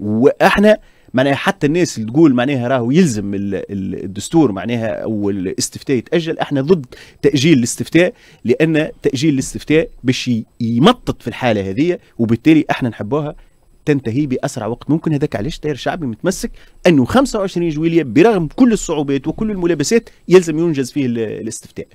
واحنا معناها حتى الناس اللي تقول معناها راهو يلزم الدستور معناها او الاستفتاء يتاجل احنا ضد تاجيل الاستفتاء لان تاجيل الاستفتاء باش يمطط في الحاله هذه وبالتالي احنا نحبوها تنتهي باسرع وقت ممكن هذاك علاش تيار شعبي متمسك انه 25 جويليه برغم كل الصعوبات وكل الملابسات يلزم ينجز فيه الاستفتاء.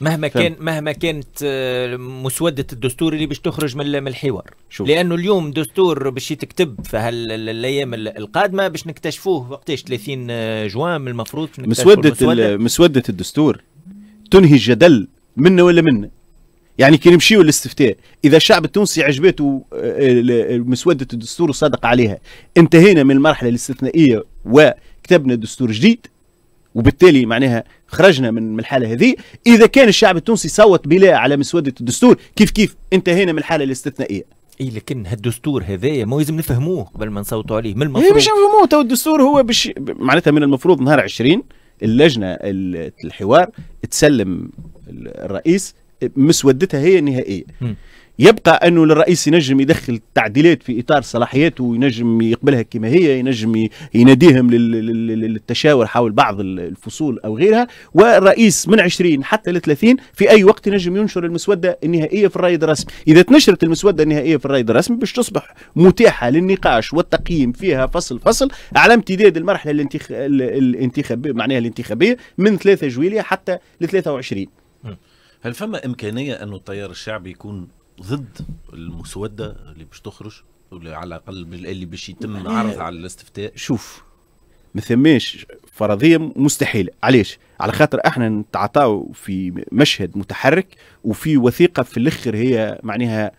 مهما فهم. كان مهما كانت آه، مسوده الدستور اللي باش تخرج من الحوار شوف. لانه اليوم دستور باش يتكتب في هالايام القادمه باش نكتشفوه وقتاش 30 جوان المفروض مسوده مسوده, مسودة الدستور تنهي الجدل منا ولا منا يعني كي نمشيو للاستفتاء اذا الشعب التونسي عجبته آه، مسوده الدستور وصادق عليها انتهينا من المرحله الاستثنائيه وكتبنا دستور جديد وبالتالي معناها خرجنا من الحاله هذه اذا كان الشعب التونسي صوت بلا على مسوده الدستور كيف كيف انتهينا من الحاله الاستثنائيه اي لكن هالدستور هذايا ما لازم نفهموه قبل ما نصوتوا عليه من إيه، المفروض باش نفهموه تو الدستور هو باش معناتها من المفروض نهار 20 اللجنه الحوار تسلم الرئيس مسودتها هي النهائيه يبقى انه للرئيس ينجم يدخل تعديلات في اطار صلاحياته وينجم يقبلها كما هي ينجم يناديهم للتشاور حول بعض الفصول او غيرها والرئيس من 20 حتى ل 30 في اي وقت ينجم ينشر المسوده النهائيه في الرايد الرسمي اذا تنشرت المسوده النهائيه في الرايد الرسمي باش تصبح متاحه للنقاش والتقييم فيها فصل فصل على امتداد المرحله الانتخ... الانتخابيه معناها الانتخابيه من 3 جويليه حتى ل 23 هل فما امكانيه انه التيار الشعبي يكون ضد المسوده اللي باش تخرج ولا على الاقل اللي باش يتم يعني عرض على الاستفتاء شوف ما ثماش فرضيه مستحيله علاش على خاطر احنا نتعطاو في مشهد متحرك وفي وثيقه في الاخر هي معناها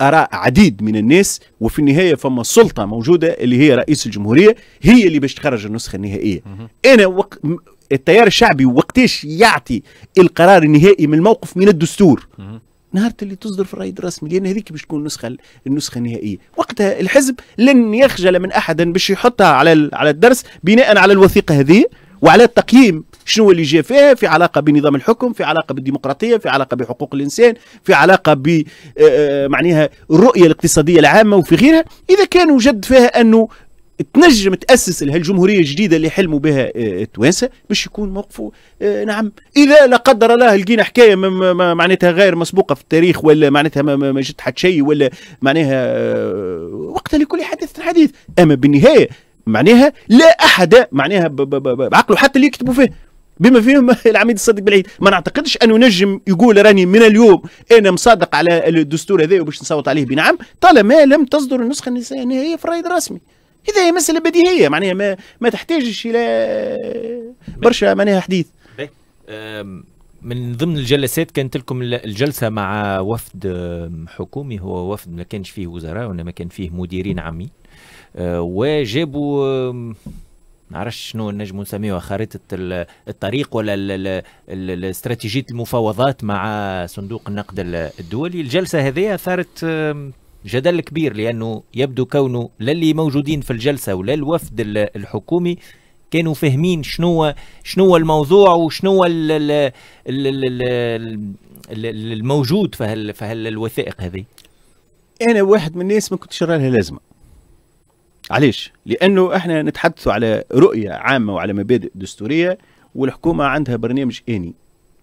اراء عديد من الناس وفي النهايه فما سلطه موجوده اللي هي رئيس الجمهوريه هي اللي باش تخرج النسخه النهائيه انا وق... التيار الشعبي وقتاش يعطي القرار النهائي من الموقف من الدستور نهار اللي تصدر في الراي الرسمي لان هذيك باش تكون النسخه النسخه النهائيه وقتها الحزب لن يخجل من احد باش يحطها على على الدرس بناء على الوثيقه هذه وعلى التقييم شنو اللي جاء فيها في علاقه بنظام الحكم في علاقه بالديمقراطيه في علاقه بحقوق الانسان في علاقه ب آه، آه، معناها الرؤيه الاقتصاديه العامه وفي غيرها اذا كان وجد فيها انه تنجم تاسس الجمهوريه الجديده اللي حلموا بها آه، التوانسه باش يكون موقفه آه، نعم اذا لا قدر الله لقينا حكايه معناتها غير مسبوقه في التاريخ ولا معناتها ما جت حد شيء ولا معناها آه، وقتها لكل حدث حديث اما بالنهايه معناها لا احد معناها بعقله حتى اللي يكتبوا فيه بما فيهم العميد الصادق بالعيد ما نعتقدش انه نجم يقول راني من اليوم انا مصادق على الدستور هذا وباش نصوت عليه بنعم طالما لم تصدر النسخه النهائيه في الراي الرسمي هذا هي مساله بديهيه معناها ما, ما تحتاجش الى برشا معناها حديث من ضمن الجلسات كانت لكم الجلسه مع وفد حكومي هو وفد ما كانش فيه وزراء وانما كان فيه مديرين عامين أه، وجابوا ما عرفش شنو نجم نسميوها خريطه الطريق ولا استراتيجيه المفاوضات مع صندوق النقد الدولي الجلسه هذه اثارت جدل كبير لأنه يبدو كونه لا اللي موجودين في الجلسة ولا الوفد الحكومي كانوا فاهمين شنو شنو الموضوع وشنو الموجود في هال في الوثائق هذه انا واحد من الناس ما كنتش نرى لها لازمه علاش لانه احنا نتحدثوا على رؤيه عامه وعلى مبادئ دستوريه والحكومه عندها برنامج اني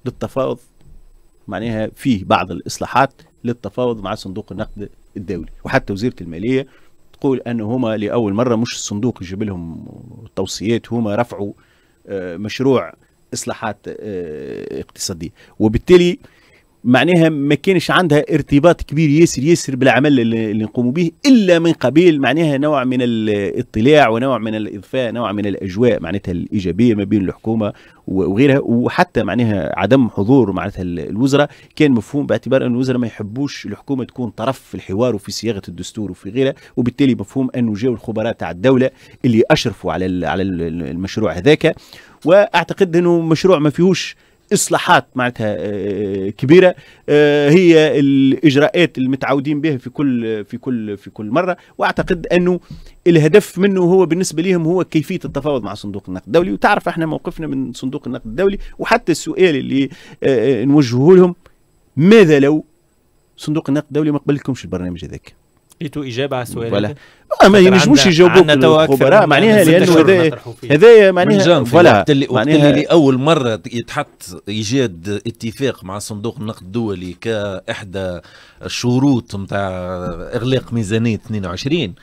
للتفاوض معناها فيه بعض الاصلاحات للتفاوض مع صندوق النقد الدولي وحتى وزيره الماليه تقول ان هما لاول مره مش الصندوق يجيب لهم توصيات هما رفعوا آه، مشروع اصلاحات آه، اقتصاديه وبالتالي معناها ما كانش عندها ارتباط كبير ياسر ياسر بالعمل اللي, اللي نقوموا به الا من قبيل معناها نوع من الاطلاع ونوع من الاضفاء نوع من الاجواء معناتها الايجابيه ما بين الحكومه وغيرها وحتى معناها عدم حضور معناتها الوزراء كان مفهوم باعتبار ان الوزراء ما يحبوش الحكومه تكون طرف في الحوار وفي صياغه الدستور وفي غيرها وبالتالي مفهوم انه جاوا الخبراء تاع الدوله اللي اشرفوا على على المشروع هذاك واعتقد انه مشروع ما فيهوش اصلاحات معناتها آه، كبيره آه، هي الاجراءات اللي متعودين بها في كل في كل في كل مره واعتقد انه الهدف منه هو بالنسبه لهم هو كيفيه التفاوض مع صندوق النقد الدولي وتعرف احنا موقفنا من صندوق النقد الدولي وحتى السؤال اللي آه، نوجهه لهم ماذا لو صندوق النقد الدولي ما قبلكمش البرنامج هذاك لقيتوا اجابه على السؤال آه، ما ينجموش يجاوبوك الخبراء معناها لانه هذايا هذايا معناها فوالا معناها لاول اول مره يتحط ايجاد اتفاق مع صندوق النقد الدولي كاحدى الشروط نتاع اغلاق ميزانيه 22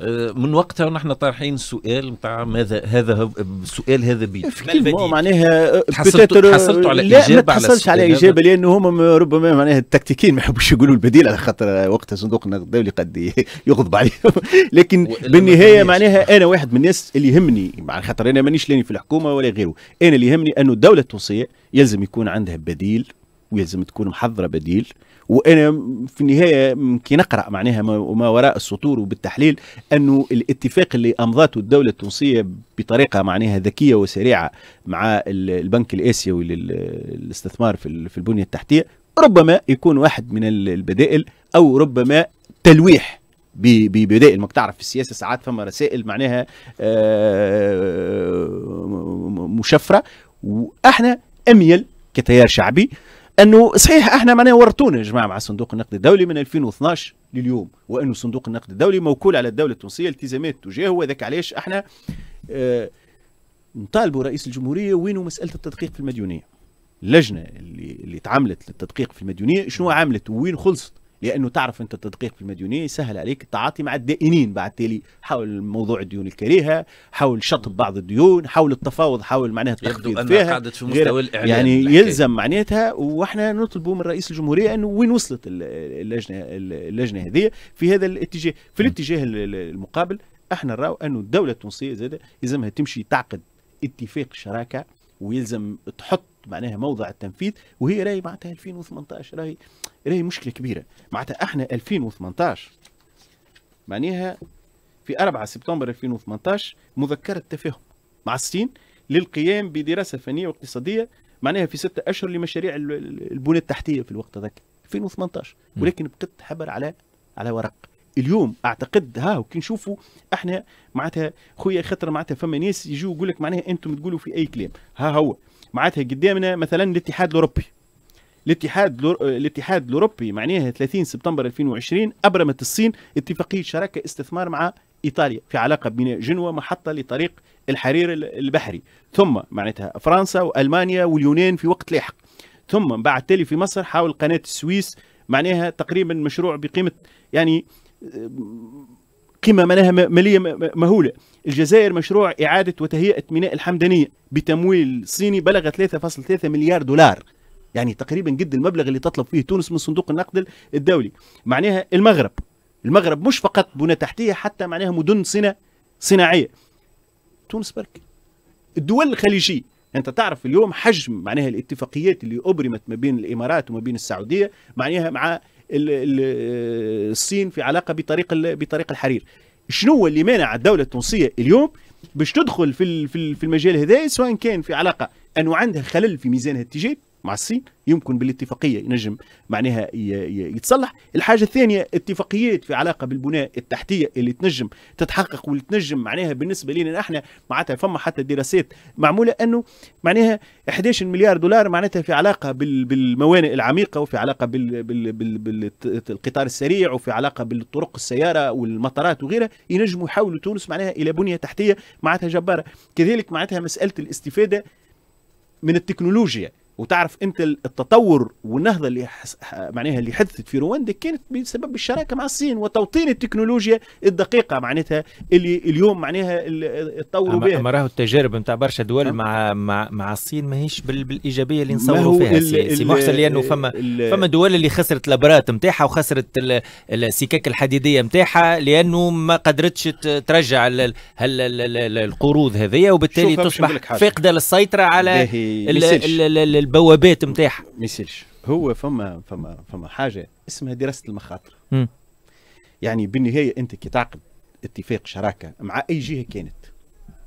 آه، من وقتها ونحن طارحين سؤال نتاع ماذا هذا السؤال هذا بي إيه، معناها آه، تحصلتوا آه، اجابه على لا ما تحصلش على اجابه لانه هما ربما معناها التكتيكين ما يحبوش يقولوا البديل على خاطر وقتها صندوق النقد الدولي قد يغضب عليهم لكن بالنهايه معناها انا واحد من الناس اللي يهمني مع خاطر انا مانيش لاني في الحكومه ولا غيره انا اللي يهمني انه الدوله التونسيه يلزم يكون عندها بديل ويلزم تكون محضره بديل وانا في النهايه كي نقرا معناها ما وراء السطور وبالتحليل انه الاتفاق اللي امضته الدوله التونسيه بطريقه معناها ذكيه وسريعه مع البنك الاسيوي للاستثمار في البنيه التحتيه ربما يكون واحد من البدائل او ربما تلويح ببدائل ماك تعرف في السياسه ساعات فما رسائل معناها آه، مشفره واحنا اميل كتيار شعبي انه صحيح احنا معناها ورطونا يا جماعه مع صندوق النقد الدولي من 2012 لليوم وانه صندوق النقد الدولي موكول على الدوله التونسيه التزامات تجاهه وذاك علاش احنا آه نطالبوا رئيس الجمهوريه وينه مساله التدقيق في المديونيه اللجنه اللي اللي تعملت للتدقيق في المديونيه شنو عملت وين خلصت لانه تعرف انت التدقيق في المديونيه يسهل عليك التعاطي مع الدائنين بعد تالي حول موضوع الديون الكريهه حول شطب بعض الديون حول التفاوض حول معناها التخفيض فيها قعدت في مستوى يعني الاعلام يعني الحكاية. يلزم معناتها واحنا نطلبوا من رئيس الجمهوريه انه وين وصلت اللجنه اللجنه هذه في هذا الاتجاه في الاتجاه المقابل احنا نراو انه الدوله التونسيه زاده يلزمها تمشي تعقد اتفاق شراكه ويلزم تحط معناها موضع التنفيذ وهي راهي معناتها 2018 راهي راهي مشكله كبيره معناتها احنا 2018 معناها في 4 سبتمبر 2018 مذكره تفاهم مع الصين للقيام بدراسه فنيه واقتصاديه معناها في ستة اشهر لمشاريع البنى التحتيه في الوقت هذاك 2018 ولكن بقت حبر على على ورق اليوم اعتقد ها نشوفوا احنا معناتها خويا خاطر معناتها فما ناس يجوا يقول لك معناها انتم تقولوا في اي كلام ها هو معناتها قدامنا مثلا الاتحاد الاوروبي الاتحاد الاتحاد الاوروبي معناها 30 سبتمبر 2020 ابرمت الصين اتفاقيه شراكه استثمار مع ايطاليا في علاقه بين جنوه محطه لطريق الحرير البحري ثم معناتها فرنسا والمانيا واليونان في وقت لاحق ثم بعد تالي في مصر حاول قناه السويس معناها تقريبا مشروع بقيمه يعني قيمة معناها مالية مهولة الجزائر مشروع إعادة وتهيئة ميناء الحمدانية بتمويل صيني بلغ 3.3 مليار دولار يعني تقريبا قد المبلغ اللي تطلب فيه تونس من صندوق النقد الدولي معناها المغرب المغرب مش فقط بنى تحتية حتى معناها مدن صنا صناعية تونس برك الدول الخليجية يعني انت تعرف اليوم حجم معناها الاتفاقيات اللي ابرمت ما بين الامارات وما بين السعوديه معناها مع آه، الصين في علاقه بطريق بطريق الحرير شنو هو اللي مانع الدوله التونسيه اليوم باش تدخل في في المجال هذا سواء كان في علاقه انه عندها خلل في ميزانها التجاري مع الصين يمكن بالاتفاقية ينجم معناها يتصلح الحاجة الثانية اتفاقيات في علاقة بالبناء التحتية اللي تنجم تتحقق واللي تنجم معناها بالنسبة لنا احنا معناتها فما حتى دراسات معمولة انه معناها 11 مليار دولار معناتها في علاقة بالموانئ العميقة وفي علاقة بالقطار السريع وفي علاقة بالطرق السيارة والمطارات وغيرها ينجموا يحولوا تونس معناها الى بنية تحتية معناتها جبارة كذلك معناتها مسألة الاستفادة من التكنولوجيا وتعرف انت التطور والنهضه اللي حس... معناها اللي حدثت في رواندا كانت بسبب الشراكه مع الصين وتوطين التكنولوجيا الدقيقه معناتها اللي اليوم معناها تطوروا بها اما راهو التجارب نتاع برشا دول مع مع مع الصين ماهيش بال... بالايجابيه اللي نصوروا فيها ال... سي محسن لانه فما فما دول اللي خسرت لابرات نتاعها وخسرت ال... السكك الحديديه نتاعها لانه ما قدرتش ترجع ال... القروض هذه وبالتالي تصبح فاقده للسيطره على البوابات نتاعها ما يسالش هو فما فما فما حاجه اسمها دراسه المخاطر م. يعني بالنهايه انت كي تعقد اتفاق شراكه مع اي جهه كانت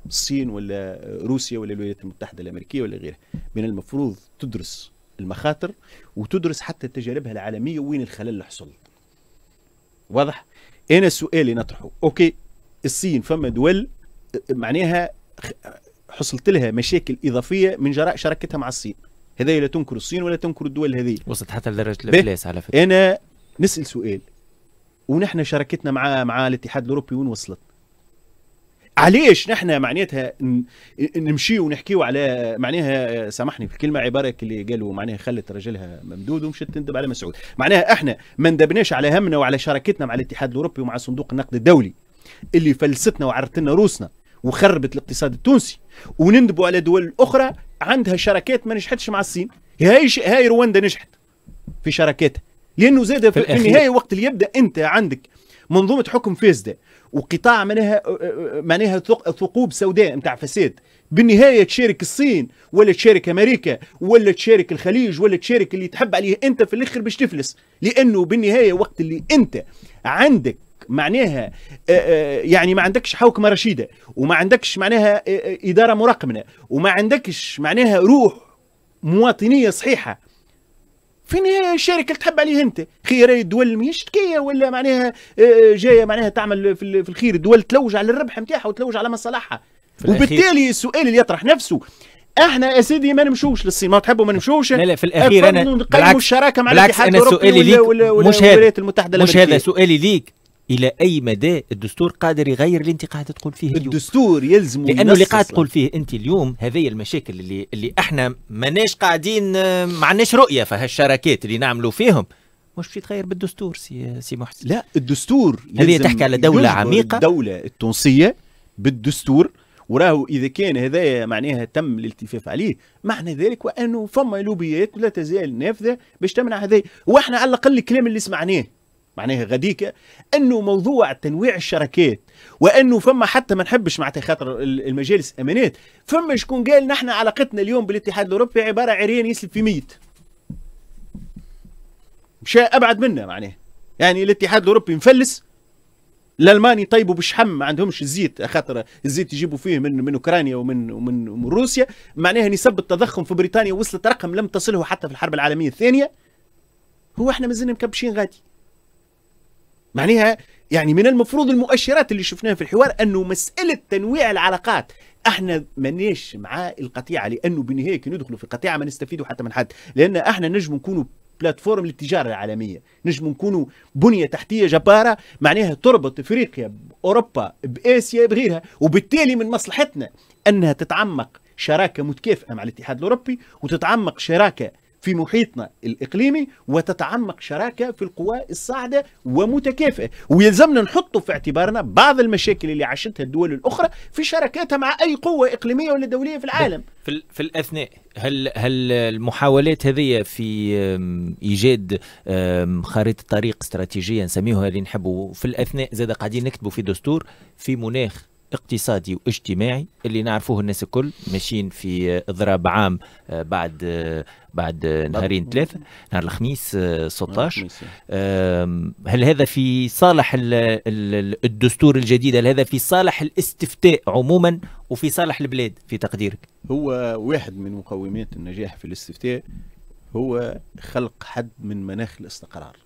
الصين ولا روسيا ولا الولايات المتحده الامريكيه ولا غيرها من المفروض تدرس المخاطر وتدرس حتى تجاربها العالميه وين الخلل اللي حصل واضح انا السؤال اللي نطرحه اوكي الصين فما دول معناها حصلت لها مشاكل اضافيه من جراء شراكتها مع الصين هذه لا تنكر الصين ولا تنكر الدول هذه وصلت حتى لدرجه الافلاس على فكره انا نسال سؤال ونحن شراكتنا مع مع الاتحاد الاوروبي وين وصلت؟ علاش نحن معناتها نمشي ونحكيو على معناها سامحني في الكلمه عباره اللي قالوا معناها خلت رجلها ممدود ومشت تندب على مسعود معناها احنا ما ندبناش على همنا وعلى شراكتنا مع الاتحاد الاوروبي ومع صندوق النقد الدولي اللي فلستنا وعرتنا روسنا وخربت الاقتصاد التونسي ونندبوا على دول اخرى عندها شراكات ما نجحتش مع الصين هاي ش... هاي رواندا نجحت في شراكاتها لانه زاد في, في النهايه وقت اللي يبدا انت عندك منظومه حكم فاسده وقطاع معناها معناها ثقوب سوداء نتاع فساد بالنهايه تشارك الصين ولا تشارك امريكا ولا تشارك الخليج ولا تشارك اللي تحب عليه انت في الاخر باش تفلس لانه بالنهايه وقت اللي انت عندك معناها آه، آه، يعني ما عندكش حوكمه رشيده وما عندكش معناها آه، اداره مراقبه وما عندكش معناها روح مواطنيه صحيحه فين هي الشركه اللي تحب عليه انت خير الدول ماهيش ولا معناها جايه معناها تعمل في الخير الدول تلوج على الربح نتاعها وتلوج على مصالحها وبالتالي السؤال اللي يطرح نفسه احنا يا سيدي ما نمشوش للصين ما تحبوا ما نمشوش لا لا في الاخير انا بالعكس الشراكه مع الاتحاد انا سؤالي ليك ولا ولا ولا ولا ولا ولا ولا مش هذا سؤالي ليك الى اي مدى الدستور قادر يغير اللي انت قاعده تقول فيه اليوم الدستور يلزم لانه اللي قاعد تقول فيه انت اليوم هذه المشاكل اللي اللي احنا ماناش قاعدين ما عندناش رؤيه في هالشراكات اللي نعملوا فيهم مش باش يتغير بالدستور سي سي محسن لا الدستور هذه تحكي على دوله عميقه الدوله التونسيه بالدستور وراه اذا كان هذا معناها تم الالتفاف عليه معنى ذلك وانه فما لوبيات لا تزال نافذه باش تمنع هذا واحنا على الاقل الكلام اللي سمعناه معناها غاديك انه موضوع تنويع الشركات وانه فما حتى ما نحبش معناتها خاطر المجالس امانات فما شكون قال نحن علاقتنا اليوم بالاتحاد الاوروبي عباره عريان يسلب في ميت مشى ابعد منا معناها يعني الاتحاد الاوروبي مفلس الالماني طيبوا بالشحم ما عندهمش الزيت خاطر الزيت يجيبوا فيه من من اوكرانيا ومن ومن روسيا معناها نسب التضخم في بريطانيا وصلت رقم لم تصله حتى في الحرب العالميه الثانيه هو احنا مازلنا مكبشين غادي معناها يعني من المفروض المؤشرات اللي شفناها في الحوار انه مساله تنويع العلاقات احنا مانيش مع القطيعه لانه بالنهايه كي ندخلوا في قطيعه ما نستفيدوا حتى من حد لان احنا نجم نكونوا بلاتفورم للتجاره العالميه نجم نكونوا بنيه تحتيه جباره معناها تربط افريقيا باوروبا باسيا بغيرها وبالتالي من مصلحتنا انها تتعمق شراكه متكافئه مع الاتحاد الاوروبي وتتعمق شراكه في محيطنا الإقليمي وتتعمق شراكة في القوى الصاعدة ومتكافئة ويلزمنا نحطوا في اعتبارنا بعض المشاكل اللي عاشتها الدول الأخرى في شراكاتها مع أي قوة إقليمية ولا دولية في العالم في, في الأثناء هل هل المحاولات هذه في ايجاد خريطه طريق استراتيجيه نسميها اللي نحبوا في الاثناء زاد قاعدين نكتبوا في دستور في مناخ اقتصادي واجتماعي اللي نعرفوه الناس الكل ماشيين في اضراب عام آه، بعد آه، بعد نهارين ثلاثه نهار الخميس 16 آه، إيه. هل هذا في صالح الدستور الجديد هل هذا في صالح الاستفتاء عموما وفي صالح البلاد في تقديرك هو واحد من مقومات النجاح في الاستفتاء هو خلق حد من مناخ الاستقرار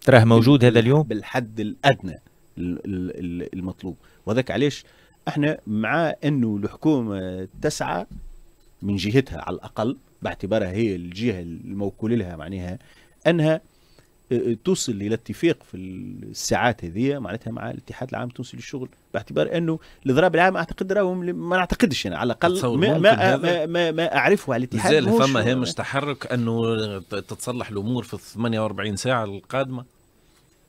تراه موجود هذا اليوم بالحد الادنى المطلوب وذاك علاش احنا مع انه الحكومه تسعى من جهتها على الاقل باعتبارها هي الجهه الموكول لها معناها انها آه، آه، توصل الى اتفاق في الساعات هذه معناتها مع الاتحاد العام التونسي للشغل باعتبار انه الاضراب العام اعتقد راهم ما نعتقدش انا على الاقل ما ما, ما, ما, ما اعرفه على الاتحاد مازال فما هامش آه. تحرك انه تتصلح الامور في 48 ساعه القادمه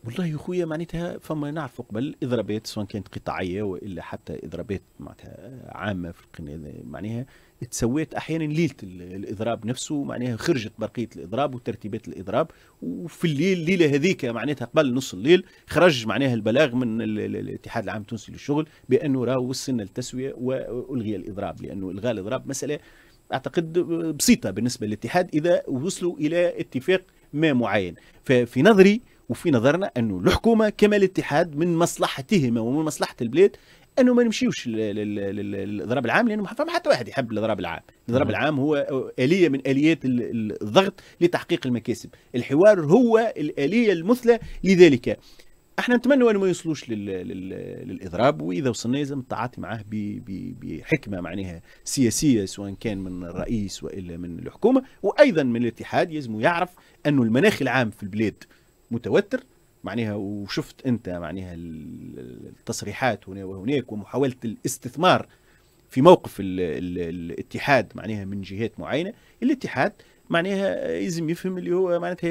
والله يا خويا معناتها فما نعرف قبل اضرابات سواء كانت قطاعيه والا حتى اضرابات معناتها عامه في القناه معناها تسويت احيانا ليله الاضراب نفسه معناها خرجت برقيه الاضراب وترتيبات الاضراب وفي الليل الليله هذيك معناتها قبل نص الليل خرج معناها البلاغ من الاتحاد العام التونسي للشغل بانه راه وصلنا للتسويه والغي الاضراب لانه الغاء الاضراب مساله اعتقد بسيطه بالنسبه للاتحاد اذا وصلوا الى اتفاق ما معين ففي نظري وفي نظرنا انه الحكومه كما الاتحاد من مصلحتهما ومن مصلحه البلاد انه ما نمشيوش للاضراب العام لانه ما حتى واحد يحب الاضراب العام، الاضراب العام هو اليه من اليات الضغط لتحقيق المكاسب، الحوار هو الاليه المثلى لذلك. احنا نتمنى انه ما يوصلوش للاضراب واذا وصلنا لازم التعاطي معاه بحكمه معناها سياسيه سواء كان من الرئيس والا من الحكومه وايضا من الاتحاد يلزم يعرف انه المناخ العام في البلاد متوتر معناها وشفت انت معناها التصريحات هنا وهناك ومحاوله الاستثمار في موقف الـ الـ الاتحاد معناها من جهات معينه الاتحاد معناها يلزم يفهم اللي هو معناتها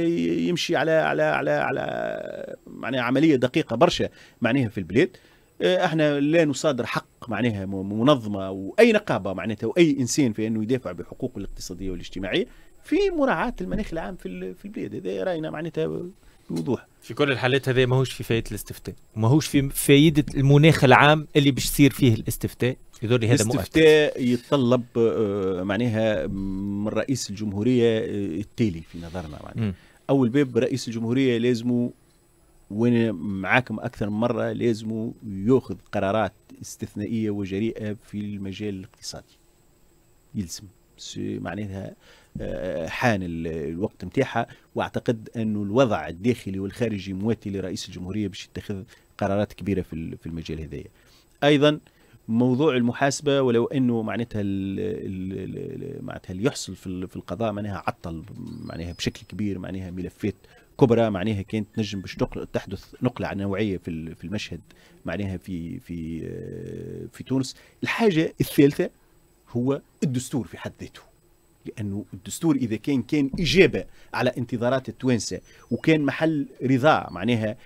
يمشي على على على على معناها عمليه دقيقه برشا معناها في البلاد آه، احنا لا نصادر حق معناها منظمه واي نقابه معناتها واي انسان في انه يدافع بحقوقه الاقتصاديه والاجتماعيه في مراعاه المناخ العام في البلاد هذا راينا معناتها بوضوح في كل الحالات هذه ماهوش في فايده الاستفتاء ماهوش في فايده المناخ العام اللي باش يصير فيه الاستفتاء يدور هذا مؤكد الاستفتاء يتطلب آه، معناها من رئيس الجمهوريه آه، التالي في نظرنا معناها اول باب رئيس الجمهوريه لازمه وانا معاكم اكثر من مره لازمه ياخذ قرارات استثنائيه وجريئه في المجال الاقتصادي يلزم معناتها آه، حان الوقت نتاعها واعتقد انه الوضع الداخلي والخارجي مواتي لرئيس الجمهوريه باش يتخذ قرارات كبيره في في المجال هذايا ايضا موضوع المحاسبه ولو انه معناتها معناتها اللي يحصل في القضاء معناها عطل معناها بشكل كبير معناها ملفات كبرى معناها كانت نجم باش تحدث نقله نوعيه في المشهد معناها في في آه، في تونس الحاجه الثالثه هو الدستور في حد ذاته لأنه الدستور إذا كان كان إجابة على انتظارات التوانسة وكان محل رضا معناها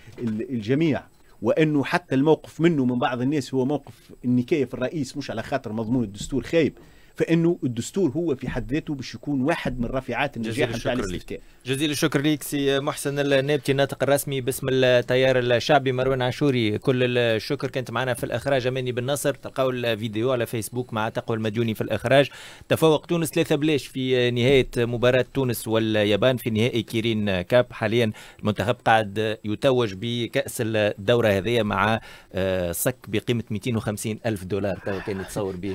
الجميع وأنه حتى الموقف منه من بعض الناس هو موقف النكاية في الرئيس مش على خاطر مضمون الدستور خايب فانه الدستور هو في حد ذاته باش يكون واحد من رافعات النجاح نتاع الاستفتاء جزيل الشكر ليك سي محسن النابتي الناطق الرسمي باسم التيار الشعبي مروان عاشوري كل الشكر كانت معنا في الاخراج اماني بن نصر تلقاو الفيديو على فيسبوك مع تقوى المديوني في الاخراج تفوق تونس ثلاثة بلاش في نهايه مباراه تونس واليابان في نهائي كيرين كاب حاليا المنتخب قاعد يتوج بكاس الدوره هذه مع آه، صك بقيمه 250 الف دولار كان يتصور به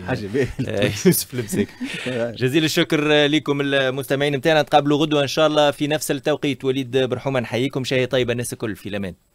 يوسف في لبسك جزيل الشكر لكم المستمعين نتاعنا تقابلوا غدوه ان شاء الله في نفس التوقيت وليد برحومه نحييكم شهي طيبه الناس الكل في الامان